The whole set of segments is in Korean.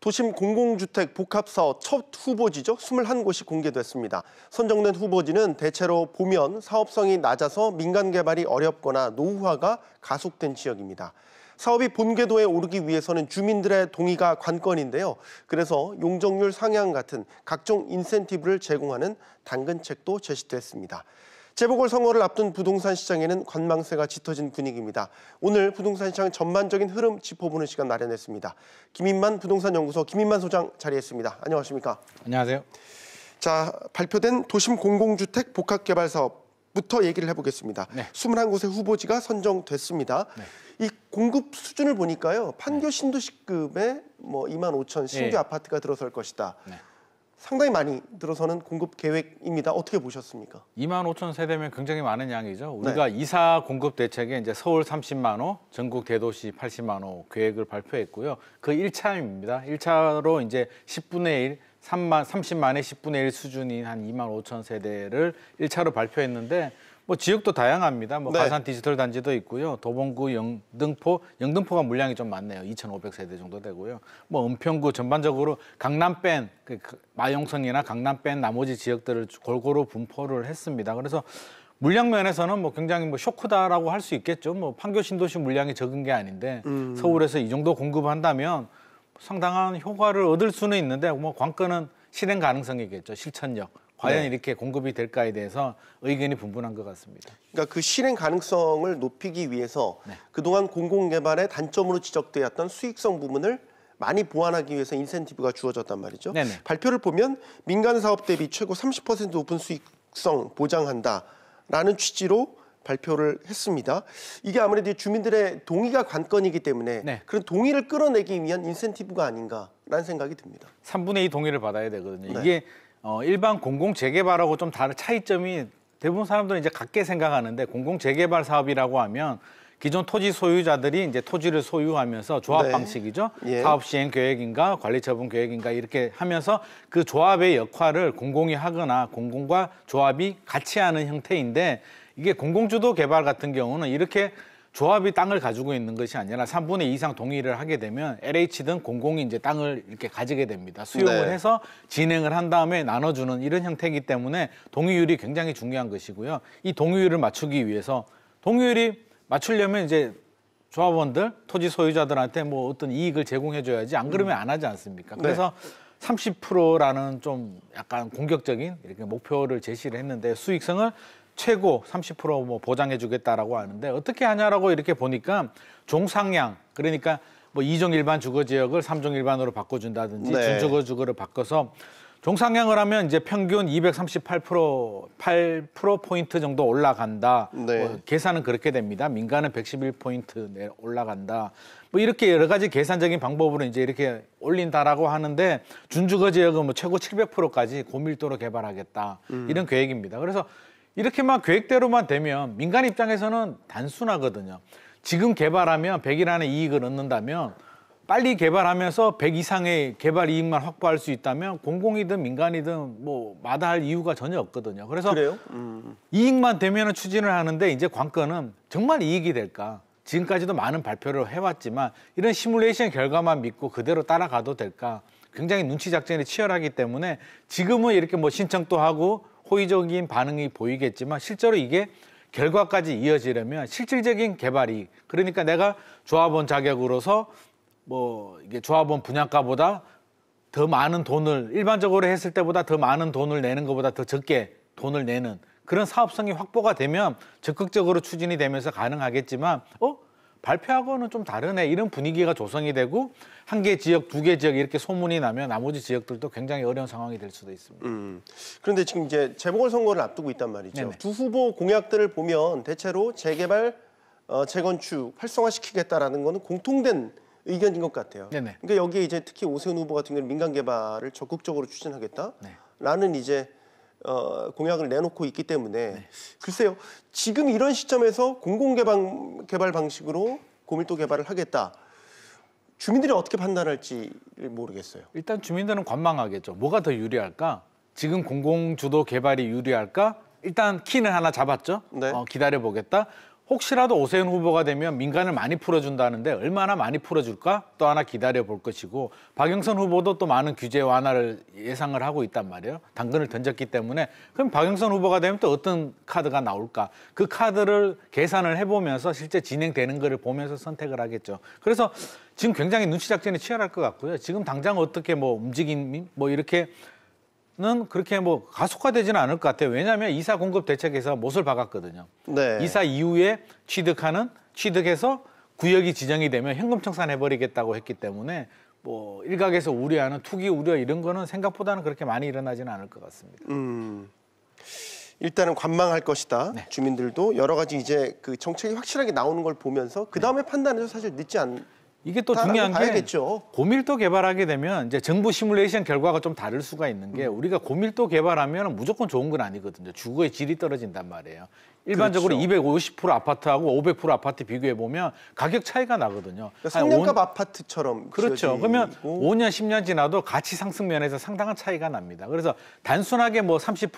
도심 공공주택 복합사업 첫 후보지죠. 21곳이 공개됐습니다. 선정된 후보지는 대체로 보면 사업성이 낮아서 민간 개발이 어렵거나 노후화가 가속된 지역입니다. 사업이 본궤도에 오르기 위해서는 주민들의 동의가 관건인데요. 그래서 용적률 상향 같은 각종 인센티브를 제공하는 당근책도 제시됐습니다. 재보궐선거를 앞둔 부동산 시장에는 관망세가 짙어진 분위기입니다. 오늘 부동산 시장 전반적인 흐름 짚어보는 시간 마련했습니다. 김인만 부동산 연구소 김인만 소장 자리했습니다. 안녕하십니까? 안녕하세요. 자, 발표된 도심 공공주택 복합개발 사업부터 얘기를 해보겠습니다. 네. 21곳의 후보지가 선정됐습니다. 네. 이 공급 수준을 보니까요. 판교 신도시급에뭐 2만 5천 예. 신규 네. 아파트가 들어설 것이다. 네. 상당히 많이 들어서는 공급 계획입니다. 어떻게 보셨습니까? 2만 5천 세대면 굉장히 많은 양이죠. 네. 우리가 네. 이사 공급 대책에 이제 서울 30만 호, 전국 대도시 80만 호 계획을 발표했고요. 그 1차입니다. 1차로 이제 10분의 1 3만 30만의 10분의 1 수준인 한 2만 5천 세대를 1차로 발표했는데 뭐 지역도 다양합니다. 뭐 네. 가산 디지털 단지도 있고요. 도봉구, 영등포, 영등포가 물량이 좀 많네요. 2,500세대 정도 되고요. 뭐 은평구 전반적으로 강남 뺀그 그 마용성이나 강남 뺀 나머지 지역들을 골고루 분포를 했습니다. 그래서 물량 면에서는 뭐 굉장히 뭐 쇼크다라고 할 수 있겠죠. 뭐 판교 신도시 물량이 적은 게 아닌데 음. 서울에서 이 정도 공급한다면 상당한 효과를 얻을 수는 있는데 뭐 관건은 실행 가능성이겠죠. 실천력. 과연 네. 이렇게 공급이 될까에 대해서 의견이 분분한 것 같습니다. 그러니까 그 실행 가능성을 높이기 위해서 네. 그동안 공공개발의 단점으로 지적되었던 수익성 부분을 많이 보완하기 위해서 인센티브가 주어졌단 말이죠. 네네. 발표를 보면 민간 사업 대비 최고 30% 오픈 수익성 보장한다라는 취지로 발표를 했습니다. 이게 아무래도 주민들의 동의가 관건이기 때문에 네. 그런 동의를 끌어내기 위한 인센티브가 아닌가라는 생각이 듭니다. 3분의 2 동의를 받아야 되거든요. 네. 이게 어, 일반 공공 재개발하고 좀 다른 차이점이 대부분 사람들은 이제 같게 생각하는데 공공 재개발 사업이라고 하면 기존 토지 소유자들이 이제 토지를 소유하면서 조합 네. 방식이죠. 예. 사업 시행 계획인가 관리 처분 계획인가 이렇게 하면서 그 조합의 역할을 공공이 하거나 공공과 조합이 같이 하는 형태인데 이게 공공주도 개발 같은 경우는 이렇게 조합이 땅을 가지고 있는 것이 아니라 3분의 2 이상 동의를 하게 되면 LH 등 공공이 이제 땅을 이렇게 가지게 됩니다. 수용을 네. 해서 진행을 한 다음에 나눠주는 이런 형태이기 때문에 동의율이 굉장히 중요한 것이고요. 이 동의율을 맞추기 위해서 동의율이 맞추려면 이제 조합원들, 토지 소유자들한테 뭐 어떤 이익을 제공해줘야지 안 그러면 안 하지 않습니까? 네. 그래서 네. 30%라는 좀 약간 공격적인 이렇게 목표를 제시를 했는데 수익성을 최고 30%뭐 보장해 주겠다라고 하는데 어떻게 하냐라고 이렇게 보니까 종상향 그러니까 뭐 2종 일반 주거 지역을 3종 일반으로 바꿔 준다든지 네. 준주거 주거를 바꿔서 종상향을 하면 이제 평균 238% 8% 포인트 정도 올라간다. 네. 뭐 계산은 그렇게 됩니다. 민간은 111 포인트 내 올라간다. 뭐 이렇게 여러 가지 계산적인 방법으로 이제 이렇게 올린다라고 하는데 준주거 지역은 뭐 최고 700%까지 고밀도로 개발하겠다. 음. 이런 계획입니다. 그래서 이렇게만 계획대로만 되면 민간 입장에서는 단순하거든요. 지금 개발하면 100일 안에 이익을 얻는다면 빨리 개발하면서 100 이상의 개발 이익만 확보할 수 있다면 공공이든 민간이든 뭐 마다할 이유가 전혀 없거든요. 그래서 음. 이익만 되면 추진을 하는데 이제 관건은 정말 이익이 될까? 지금까지도 많은 발표를 해왔지만 이런 시뮬레이션 결과만 믿고 그대로 따라가도 될까? 굉장히 눈치 작전이 치열하기 때문에 지금은 이렇게 뭐 신청도 하고 호의적인 반응이 보이겠지만 실제로 이게 결과까지 이어지려면 실질적인 개발이 그러니까 내가 조합원 자격으로서 뭐 이게 조합원 분양가보다 더 많은 돈을 일반적으로 했을 때보다 더 많은 돈을 내는 것보다 더 적게 돈을 내는 그런 사업성이 확보가 되면 적극적으로 추진이 되면서 가능하겠지만 어 발표하고는 좀 다르네 이런 분위기가 조성이 되고 한 개 지역 두 개 지역 이렇게 소문이 나면 나머지 지역들도 굉장히 어려운 상황이 될 수도 있습니다. 음, 그런데 지금 이제 재보궐 선거를 앞두고 있단 말이죠. 네네. 두 후보 공약들을 보면 대체로 재개발, 어, 재건축 활성화시키겠다라는 거는 공통된 의견인 것 같아요. 네네. 그러니까 여기에 이제 특히 오세훈 후보 같은 경우는 민간 개발을 적극적으로 추진하겠다라는 네. 이제 어, 공약을 내놓고 있기 때문에 네. 글쎄요 지금 이런 시점에서 공공개방 개발 방식으로 고밀도 개발을 하겠다. 주민들이 어떻게 판단할지 모르겠어요. 일단 주민들은 관망하겠죠. 뭐가 더 유리할까? 지금 공공주도 개발이 유리할까? 일단 키는 하나 잡았죠. 네. 어, 기다려 보겠다. 혹시라도 오세훈 후보가 되면 민간을 많이 풀어준다는데 얼마나 많이 풀어줄까? 또 하나 기다려 볼 것이고 박영선 후보도 또 많은 규제 완화를 예상을 하고 있단 말이에요. 당근을 던졌기 때문에 그럼 박영선 후보가 되면 또 어떤 카드가 나올까? 그 카드를 계산을 해보면서 실제 진행되는 거를 보면서 선택을 하겠죠. 그래서 지금 굉장히 눈치 작전이 치열할 것 같고요. 지금 당장 어떻게 뭐 움직임 뭐 이렇게 는 그렇게 뭐 가속화되지는 않을 것 같아요. 왜냐하면 이사 공급 대책에서 못을 박았거든요. 네. 이사 이후에 취득하는 취득해서 구역이 지정이 되면 현금 청산해버리겠다고 했기 때문에 뭐 일각에서 우려하는 투기 우려 이런 거는 생각보다는 그렇게 많이 일어나지는 않을 것 같습니다. 음. 일단은 관망할 것이다. 네. 주민들도 여러 가지 이제 그 정책이 확실하게 나오는 걸 보면서 그 네. 다음에 네. 판단해서 사실 늦지 않. 이게 또 중요한 봐야겠죠. 게 고밀도 개발하게 되면 이제 정부 시뮬레이션 결과가 좀 다를 수가 있는 게 음. 우리가 고밀도 개발하면 무조건 좋은 건 아니거든요. 주거의 질이 떨어진단 말이에요. 일반적으로 그렇죠. 250% 아파트하고 500% 아파트 비교해 보면 가격 차이가 나거든요. 그러니까 성년값 5... 아파트처럼 그렇죠. 그러면 5년 10년 지나도 가치 상승 면에서 상당한 차이가 납니다. 그래서 단순하게 뭐30%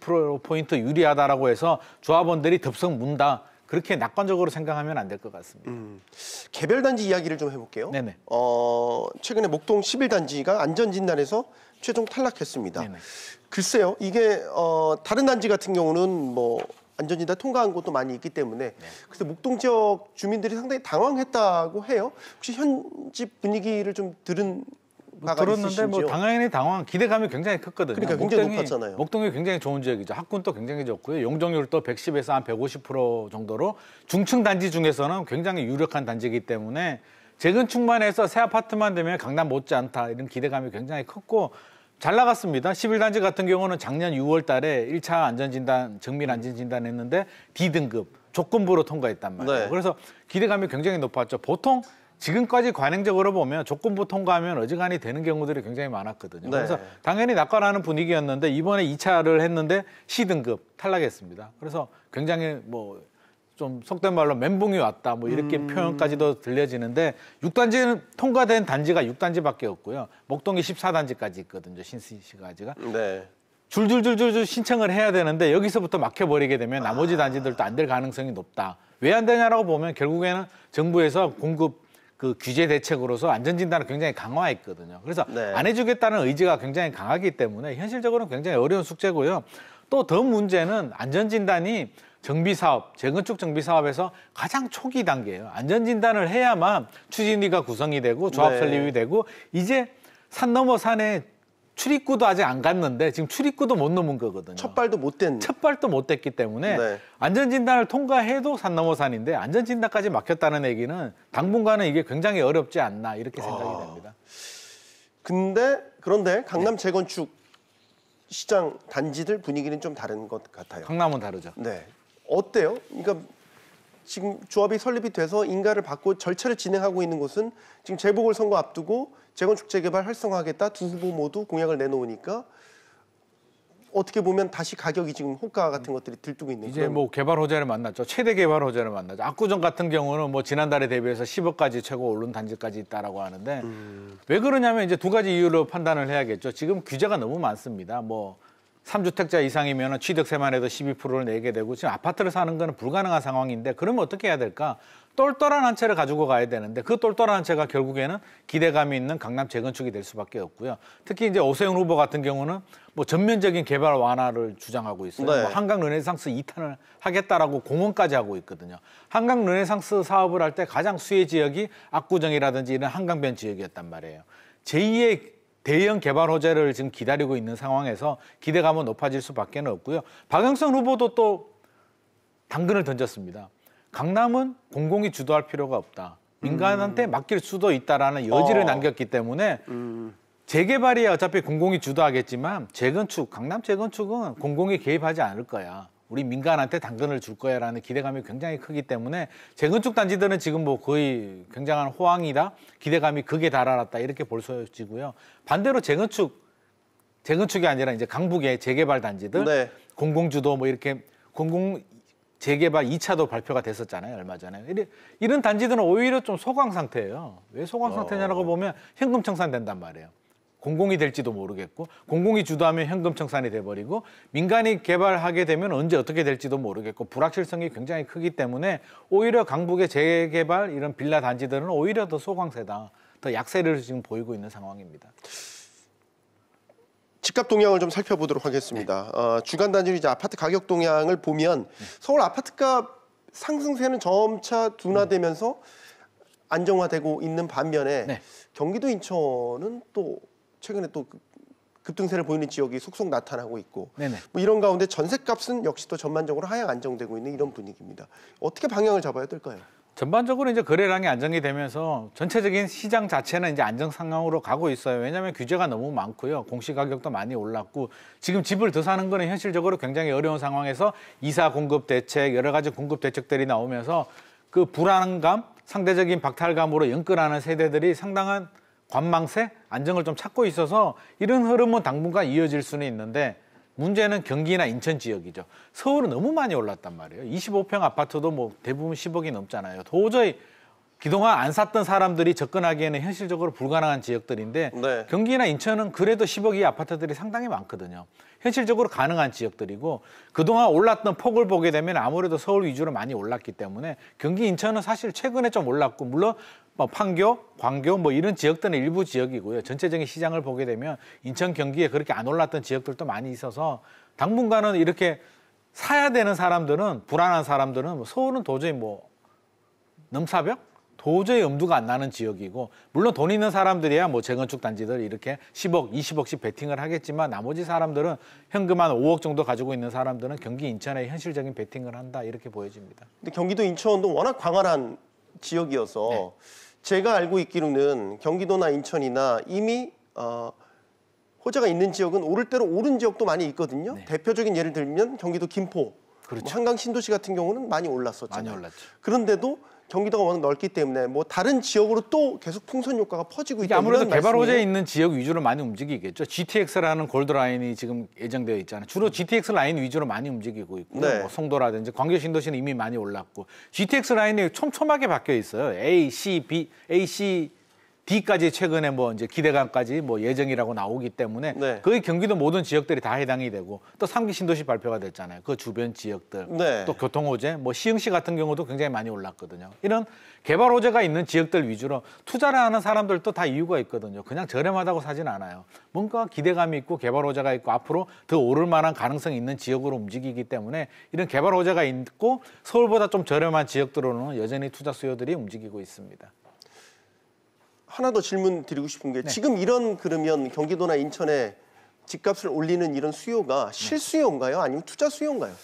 20% 포인트 유리하다라고 해서 조합원들이 덥석 문다. 그렇게 낙관적으로 생각하면 안 될 것 같습니다. 음, 개별 단지 이야기를 좀 해볼게요. 네네. 어, 최근에 목동 11단지가 안전진단에서 최종 탈락했습니다. 네네. 글쎄요, 이게 어, 다른 단지 같은 경우는 뭐 안전진단 통과한 곳도 많이 있기 때문에 네. 그래서 목동 지역 주민들이 상당히 당황했다고 해요. 혹시 현지 분위기를 좀 들은 바가 뭐 들었는데 있으신지요? 뭐 당연히 당황 기대감이 굉장히 컸거든요. 그러니까 굉장히 목동이, 높았잖아요. 목동이 굉장히 좋은 지역이죠. 학군도 굉장히 좋고요. 용적률도 110에서 한 150% 정도로 중층 단지 중에서는 굉장히 유력한 단지이기 때문에 재건축만 해서 새 아파트만 되면 강남 못지않다 이런 기대감이 굉장히 컸고 잘 나갔습니다. 11단지 같은 경우는 작년 6월 달에 1차 안전진단, 정밀 안전진단 했는데 D등급, 조건부로 통과했단 말이에요. 네. 그래서 기대감이 굉장히 높았죠. 보통 지금까지 관행적으로 보면 조건부 통과하면 어지간히 되는 경우들이 굉장히 많았거든요. 네. 그래서 당연히 낙관하는 분위기였는데 이번에 2차를 했는데 C등급 탈락했습니다. 그래서 굉장히 뭐 좀 속된 말로 멘붕이 왔다 뭐 이렇게 음... 표현까지도 들려지는데 6단지는 통과된 단지가 6단지밖에 없고요. 목동이 14단지까지 있거든요. 신시가지가. 네. 줄줄줄줄줄 신청을 해야 되는데 여기서부터 막혀버리게 되면 나머지 아. 단지들도 안 될 가능성이 높다. 왜 안 되냐라고 보면 결국에는 정부에서 공급 그 규제 대책으로서 안전 진단을 굉장히 강화했거든요. 그래서 네. 안 해주겠다는 의지가 굉장히 강하기 때문에 현실적으로는 굉장히 어려운 숙제고요. 또 더 문제는 안전 진단이 정비 사업, 재건축 정비 사업에서 가장 초기 단계예요. 안전 진단을 해야만 추진위가 구성이 되고 조합 네. 설립이 되고 이제 산 넘어 산에 출입구도 아직 안 갔는데 지금 출입구도 못 넘은 거거든요. 첫발도 못 됐네. 첫발도 못 됐기 때문에 네. 안전진단을 통과해도 산 넘어 산인데 안전진단까지 막혔다는 얘기는 당분간은 이게 굉장히 어렵지 않나 이렇게 생각이 아... 됩니다. 근데 그런데 강남 네. 재건축 시장 단지들 분위기는 좀 다른 것 같아요. 강남은 다르죠. 네. 어때요? 그러니까 지금 조합이 설립이 돼서 인가를 받고 절차를 진행하고 있는 곳은 지금 재보궐선거 앞두고 재건축 재개발 활성화하겠다 두 후보 모두 공약을 내놓으니까 어떻게 보면 다시 가격이 지금 호가 같은 것들이 들뜨고 있는 이제 뭐 개발 호재를 만났죠. 최대 개발 호재를 만났죠. 압구정 같은 경우는 뭐 지난달에 대비해서 10억까지 최고 오른 단지까지 있다라고 하는데 음. 왜 그러냐면 이제 두 가지 이유로 판단을 해야겠죠. 지금 규제가 너무 많습니다. 뭐 삼주택자 이상이면 취득세만 해도 12%를 내게 되고 지금 아파트를 사는 건 불가능한 상황인데 그러면 어떻게 해야 될까? 똘똘한 한 채를 가지고 가야 되는데 그 똘똘한 한 채가 결국에는 기대감이 있는 강남 재건축이 될 수밖에 없고요. 특히 이제 오세훈 후보 같은 경우는 뭐 전면적인 개발 완화를 주장하고 있어요. 네. 뭐 한강 르네상스 2탄을 하겠다라고 공언까지 하고 있거든요. 한강 르네상스 사업을 할 때 가장 수혜 지역이 압구정이라든지 이런 한강변 지역이었단 말이에요. 제2의 대형 개발 호재를 지금 기다리고 있는 상황에서 기대감은 높아질 수밖에 없고요. 박영선 후보도 또 당근을 던졌습니다. 강남은 공공이 주도할 필요가 없다. 민간한테 음. 맡길 수도 있다라는 여지를 어. 남겼기 때문에 음. 재개발이 야 어차피 공공이 주도하겠지만 재건축, 강남 재건축은 공공이 개입하지 않을 거야. 우리 민간한테 당근을 줄 거야라는 기대감이 굉장히 크기 때문에 재건축 단지들은 지금 뭐 거의 굉장한 호황이다 기대감이 극에 달아났다 이렇게 볼 수있고요 반대로 재건축 재건축이 아니라 이제 강북의 재개발 단지들 네. 공공주도 뭐 이렇게 공공 재개발 2차도 발표가 됐었잖아요 얼마 전에 이런 단지들은 오히려 좀 소강 상태예요 왜 소강 어. 상태냐라고 어... 보면 현금 청산된단 말이에요 공공이 될지도 모르겠고 공공이 주도하면 현금 청산이 돼버리고 민간이 개발하게 되면 언제 어떻게 될지도 모르겠고 불확실성이 굉장히 크기 때문에 오히려 강북의 재개발 이런 빌라 단지들은 오히려 더 소강세다 더 약세를 지금 보이고 있는 상황입니다. 집값 동향을 좀 살펴보도록 하겠습니다. 네. 어, 주간 단지로 이제 아파트 가격 동향을 보면 네. 서울 아파트값 상승세는 점차 둔화되면서 음. 안정화되고 있는 반면에 네. 경기도 인천은 또 최근에 또 급등세를 보이는 지역이 속속 나타나고 있고 뭐 이런 가운데 전셋값은 역시 또 전반적으로 하향 안정되고 있는 이런 분위기입니다. 어떻게 방향을 잡아야 될까요? 전반적으로 이제 거래량이 안정이 되면서 전체적인 시장 자체는 이제 안정 상황으로 가고 있어요. 왜냐하면 규제가 너무 많고요. 공시 가격도 많이 올랐고 지금 집을 더 사는 거는 현실적으로 굉장히 어려운 상황에서 이사 공급 대책 여러 가지 공급 대책들이 나오면서 그 불안감 상대적인 박탈감으로 연끌하는 세대들이 상당한 관망세 안정을 좀 찾고 있어서 이런 흐름은 당분간 이어질 수는 있는데 문제는 경기나 인천 지역이죠. 서울은 너무 많이 올랐단 말이에요. 25평 아파트도 뭐 대부분 10억이 넘잖아요. 도저히 기동안안 샀던 사람들이 접근하기에는 현실적으로 불가능한 지역들인데 네. 경기나 인천은 그래도 10억 이 아파트들이 상당히 많거든요. 현실적으로 가능한 지역들이고 그동안 올랐던 폭을 보게 되면 아무래도 서울 위주로 많이 올랐기 때문에 경기 인천은 사실 최근에 좀 올랐고 물론 뭐 판교, 광교 뭐 이런 지역들은 일부 지역이고요. 전체적인 시장을 보게 되면 인천, 경기에 그렇게 안 올랐던 지역들도 많이 있어서 당분간은 이렇게 사야 되는 사람들은 불안한 사람들은 뭐 서울은 도저히 뭐 넘사벽 도저히 엄두가 안 나는 지역이고 물론 돈 있는 사람들이야 뭐 재건축 단지들 이렇게 10억, 20억씩 베팅을 하겠지만 나머지 사람들은 현금 한 5억 정도 가지고 있는 사람들은 경기 인천에 현실적인 베팅을 한다 이렇게 보여집니다. 근데 경기도 인천도 워낙 광활한 지역이어서 네. 제가 알고 있기로는 경기도나 인천이나 이미 어, 호재가 있는 지역은 오를 대로 오른 지역도 많이 있거든요. 네. 대표적인 예를 들면 경기도 김포, 뭐 그렇죠. 뭐 한강 신도시 같은 경우는 많이 올랐었잖아요. 많이 그런데도 경기도가 워낙 넓기 때문에 뭐 다른 지역으로 또 계속 풍선 효과가 퍼지고 있다. 아무래도 개발 말호재 있는 지역 위주로 많이 움직이겠죠. GTX라는 골드 라인이 지금 예정되어 있잖아요. 주로 GTX 라인 위주로 많이 움직이고 있고 네. 뭐 송도라든지 광교 신도시는 이미 많이 올랐고 GTX 라인이 촘촘하게 바뀌어 있어요. A, C, B, A, C D까지 최근에 뭐 이제 기대감까지 뭐 예정이라고 나오기 때문에 네. 거의 경기도 모든 지역들이 다 해당이 되고 또 3기 신도시 발표가 됐잖아요. 그 주변 지역들 네. 또 교통 호재 뭐 시흥시 같은 경우도 굉장히 많이 올랐거든요. 이런 개발 호재가 있는 지역들 위주로 투자를 하는 사람들도 다 이유가 있거든요. 그냥 저렴하다고 사진 않아요. 뭔가 기대감이 있고 개발 호재가 있고 앞으로 더 오를 만한 가능성이 있는 지역으로 움직이기 때문에 이런 개발 호재가 있고 서울보다 좀 저렴한 지역들로는 여전히 투자 수요들이 움직이고 있습니다. 하나 더 질문 드리고 싶은 게 네. 지금 이런 그러면 경기도나 인천에 집값을 올리는 이런 수요가 네. 실수요인가요? 아니면 투자 수요인가요?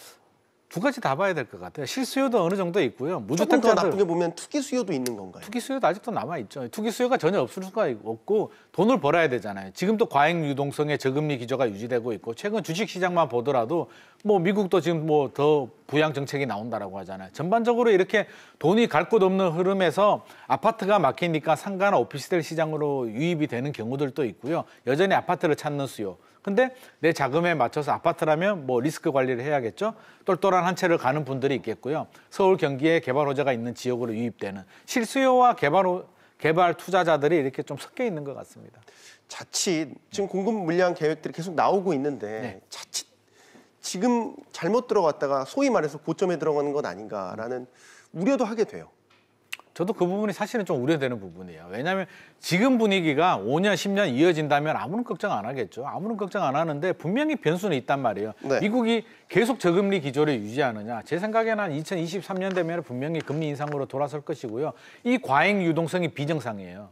두 가지 다 봐야 될 것 같아요. 실수요도 어느 정도 있고요. 무조건더 나쁘게 보면 투기 수요도 있는 건가요? 투기 수요도 아직도 남아 있죠. 투기 수요가 전혀 없을 수가 없고 돈을 벌어야 되잖아요. 지금도 과잉 유동성의 저금리 기조가 유지되고 있고 최근 주식 시장만 보더라도 뭐 미국도 지금 뭐 더 부양 정책이 나온다라고 하잖아요. 전반적으로 이렇게 돈이 갈 곳 없는 흐름에서 아파트가 막히니까 상가나 오피스텔 시장으로 유입이 되는 경우들도 있고요. 여전히 아파트를 찾는 수요. 근데 내 자금에 맞춰서 아파트라면 뭐 리스크 관리를 해야겠죠. 똘똘한 한 채를 가는 분들이 있겠고요. 서울 경기에 개발 호재가 있는 지역으로 유입되는 실수요와 개발 호, 개발 투자자들이 이렇게 좀 섞여 있는 것 같습니다. 자칫 지금 공급 물량 계획들이 계속 나오고 있는데 네. 지금 잘못 들어갔다가 소위 말해서 고점에 들어가는 건 아닌가라는 우려도 하게 돼요. 저도 그 부분이 사실은 좀 우려되는 부분이에요. 왜냐하면 지금 분위기가 5년, 10년 이어진다면 아무런 걱정 안 하겠죠. 아무런 걱정 안 하는데 분명히 변수는 있단 말이에요. 네. 미국이 계속 저금리 기조를 유지하느냐. 제 생각에는 한 2023년 되면 분명히 금리 인상으로 돌아설 것이고요. 이 과잉 유동성이 비정상이에요.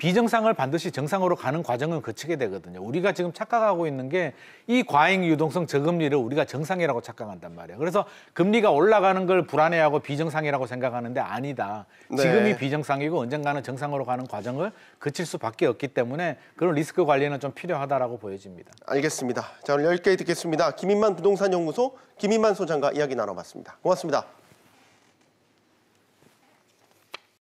비정상을 반드시 정상으로 가는 과정을 거치게 되거든요. 우리가 지금 착각하고 있는 게 이 과잉 유동성 저금리를 우리가 정상이라고 착각한단 말이에요. 그래서 금리가 올라가는 걸 불안해하고 비정상이라고 생각하는데 아니다. 네. 지금이 비정상이고 언젠가는 정상으로 가는 과정을 거칠 수밖에 없기 때문에 그런 리스크 관리는 좀 필요하다라고 보여집니다. 알겠습니다. 자, 오늘 10개 듣겠습니다. 김인만 부동산연구소 김인만 소장과 이야기 나눠봤습니다. 고맙습니다.